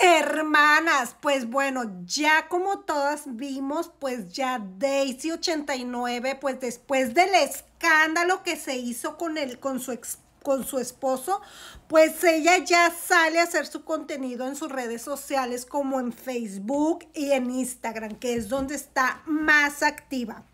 Hermanas, pues bueno, ya como todas vimos, pues ya Daisy 89, pues después del escándalo que se hizo con con su con su esposo, pues ella ya sale a hacer su contenido en sus redes sociales como en Facebook y en Instagram, que es donde está más activa.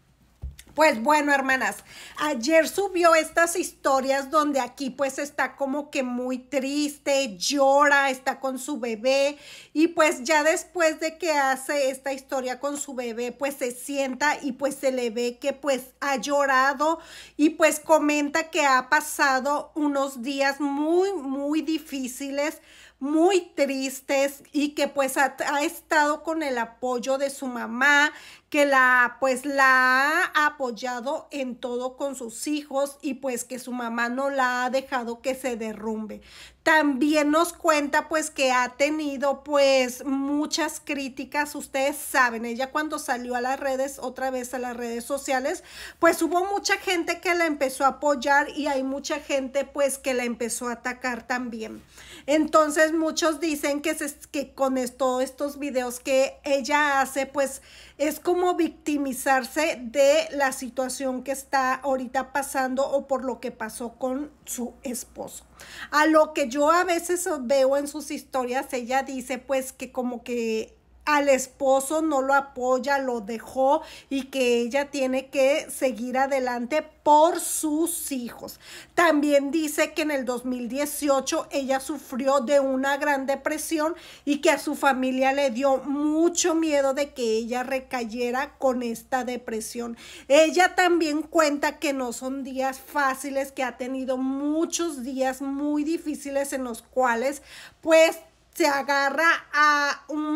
Pues bueno, hermanas, ayer subió estas historias donde aquí pues está como que muy triste, llora, está con su bebé y pues ya después de que hace esta historia con su bebé, pues se sienta y pues se le ve que pues ha llorado y pues comenta que ha pasado unos días muy, muy difíciles muy tristes y que pues ha, estado con el apoyo de su mamá, que la pues la ha apoyado en todo con sus hijos y pues que su mamá no la ha dejado que se derrumbe. También nos cuenta pues que ha tenido pues muchas críticas, ustedes saben, ella cuando salió a las redes, otra vez a las redes sociales, pues hubo mucha gente que la empezó a apoyar y hay mucha gente pues que la empezó a atacar también. Entonces muchos dicen que, es que con estos videos que ella hace pues es como victimizarse de la situación que está ahorita pasando o por lo que pasó con su esposo. A lo que yo a veces veo en sus historias, ella dice pues que como que al esposo no lo apoya, lo dejó y que ella tiene que seguir adelante por sus hijos. También dice que en el 2018 ella sufrió de una gran depresión y que a su familia le dio mucho miedo de que ella recayera con esta depresión. Ella también cuenta que no son días fáciles, que ha tenido muchos días muy difíciles en los cuales pues se agarra a un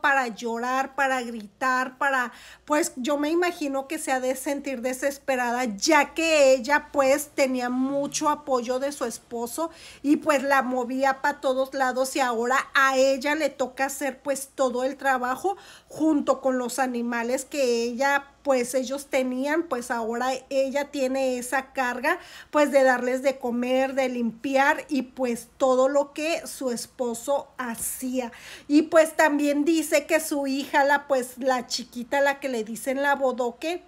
para llorar, para gritar, para, pues yo me imagino que se ha de sentir desesperada, ya que ella pues tenía mucho apoyo de su esposo y pues la movía para todos lados y ahora a ella le toca hacer pues todo el trabajo junto con los animales que ella pues ellos tenían, pues ahora ella tiene esa carga, pues de darles de comer, de limpiar y pues todo lo que su esposo hacía. Y pues también dice que su hija, la pues la chiquita, la que le dicen la bodoque,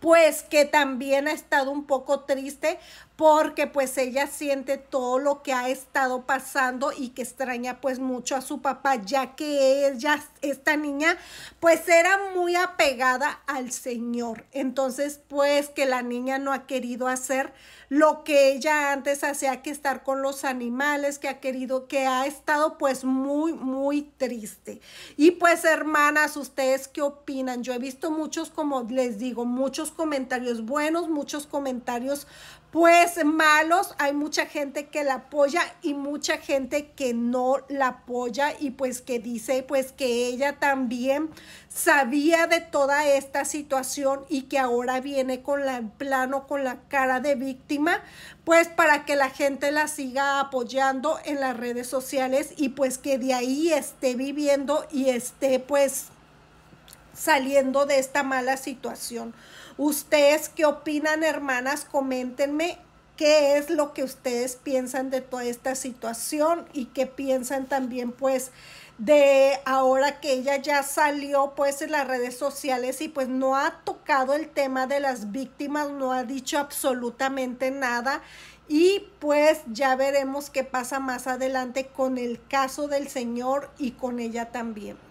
pues que también ha estado un poco triste porque pues ella siente todo lo que ha estado pasando y que extraña pues mucho a su papá, ya que ella, esta niña, pues era muy apegada al Señor. Entonces pues que la niña no ha querido hacer lo que ella antes hacía, que estar con los animales, que ha querido, que ha estado pues muy, muy triste. Y pues hermanas, ¿ustedes qué opinan? Yo he visto muchos, como les digo, muchos comentarios buenos, muchos comentarios pues malos, hay mucha gente que la apoya y mucha gente que no la apoya y pues que dice pues que ella también sabía de toda esta situación y que ahora viene con la plano con la cara de víctima, pues para que la gente la siga apoyando en las redes sociales y pues que de ahí esté viviendo y esté pues saliendo de esta mala situación. ¿Ustedes qué opinan, hermanas? Coméntenme qué es lo que ustedes piensan de toda esta situación y qué piensan también pues de ahora que ella ya salió pues en las redes sociales y pues no ha tocado el tema de las víctimas, no ha dicho absolutamente nada y pues ya veremos qué pasa más adelante con el caso del señor y con ella también.